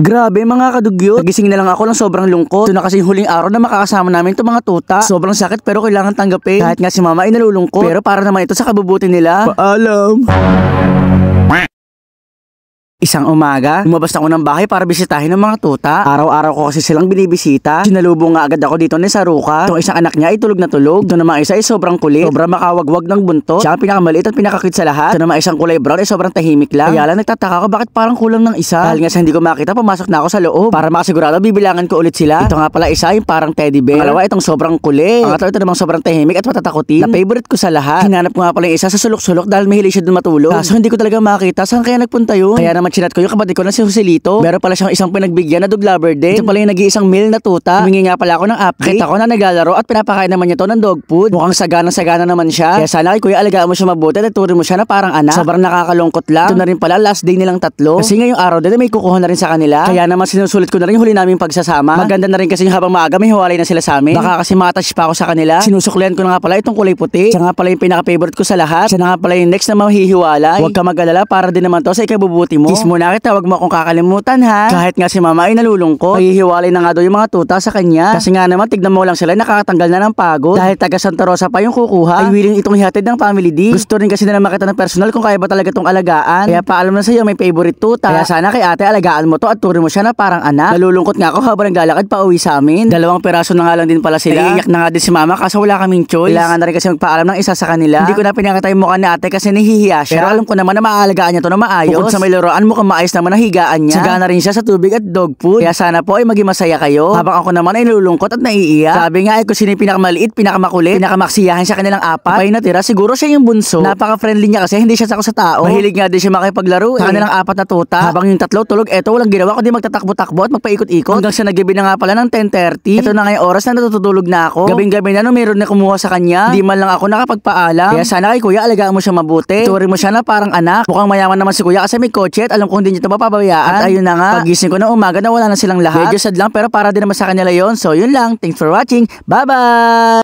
Grabe mga kadugyot, nagising na lang ako ng sobrang lungkot. Ito na kasi huling araw na makakasama namin itong mga tuta. Sobrang sakit pero kailangan tanggapin. Kahit nga si mama ay nalulungkot. Pero para naman ito sa kabubuti nila. Paalam. Isang umaga, lumabas ako ng bahay para bisitahin ng mga tuta. Araw-araw ko kasi silang binibisita. Sinalubong nga agad ako dito ni Saruka. Itong isang anak niya ay tulog na tulog. Ito naman isa ay sobrang kulit. Sobrang makawagwag ng bunto. Siya ang pinakamaliit at pinakakit sa lahat. Ito naman isang kulay brown ay sobrang tahimik lang. Kaya lang nagtataka ako bakit parang kulang ng isa. Dahil nga sa hindi ko makita, pumasok na ako sa loob. Para makasigurado, bibilangan ko ulit sila. Ito nga pala isa yung parang teddy bear. Ang itong sobrang kulit. Ang ito naman sobrang tahimik at matatakotin. Na favorite ko sa lahat. Hinanap ko nga pala yung isa sa sulok-sulok dahil mahilig siya dun matulog. Kaso hindi ko talaga makita saan kaya nagpunta yun. Kaya naman naman chinat ko yung kapatid ko na si Joselito. Meron pala siyang isang pinagbigyan na dog lover din. Ito pala yung nag-iisang meal na tuta. Humingi nga pala ako ng update. Kita ko na naglalaro at pinapakain naman niya to ng dog food. Mukhang sagana-sagana naman siya. Kaya sana kay Kuya alagaan mo siya mabuti at turin mo siya na parang anak. Sobrang nakakalungkot lang. Ito na rin pala last day nilang tatlo. Kasi ngayong araw din may kukuha na rin sa kanila. Kaya naman sinusulit ko na rin yung huli naming pagsasama. Maganda na rin kasi yung habang maaga may hiwalay na sila sa amin. Baka kasi matouch pa ako sa kanila. Sinusuklian ko na nga pala itong kulay puti. Siya nga pala yung pinaka-favorite ko sa lahat. Siya nga pala yung next na mahihiwalay. Huwag ka mag-alala para din naman to sa ikabubuti mo. Kiss muna kita, wag mo akong kakalimutan ha. Kahit nga si mama ay nalulungkot, maghihiwalay na nga daw yung mga tuta sa kanya. Kasi nga naman, tignan mo lang sila, nakakatanggal na ng pagod. Dahil taga Santa Rosa pa yung kukuha, ay willing itong hihatid ng family D. Gusto rin kasi na makita ng personal kung kaya ba talaga itong alagaan. Kaya paalam na sa'yo, may favorite tuta. Kaya sana kay ate, alagaan mo to at turin mo siya na parang anak. Nalulungkot nga ako habang naglalakad pa uwi sa amin. Dalawang peraso na nga lang din pala sila. Naiiyak na nga din si mama kasi wala kaming choice. Kailangan na rin kasi magpaalam ng isa sa kanila. Hindi ko na pinakita yung mukha ni ate kasi nahihiya siya. Pero alam ko naman na maaalagaan niya to na maayos. Bukod sa may laruan, mukhang maayos naman ang higaan niya. Sigana rin siya sa tubig at dog food. Kaya sana po ay maging masaya kayo. Habang ako naman ay nalulungkot at naiiyak. Sabi nga ay eh, kung sino yung pinakamaliit, pinakamakulit, pinakamaksiyahan sa kanilang apat. Pa'y natira, siguro siya yung bunso. Napaka-friendly niya kasi hindi siya takot sa tao. Mahilig nga din siya makipaglaro. Eh. Sa kanilang apat na tuta. Habang yung tatlo tulog, eto walang ginawa kundi magtatakbo-takbo at magpaikot-ikot. Hanggang sa nagibi na nga pala ng 10.30. Ito na ngayong oras na natutulog na ako. Gabing-gabi na no, meron na kumuha sa kanya. Hindi man lang ako nakapagpaalam. Kaya sana kay kuya alagaan mo siya mabuti. Turing mo siya na parang anak. Mukhang mayaman naman si kuya kasi may kotse at alam ko hindi niya ito mapabayaan. At ayun na nga, pagising ko na umaga na wala na silang lahat. Medyo sad lang pero para din naman sa kanila yon So yun lang, thanks for watching. Bye-bye!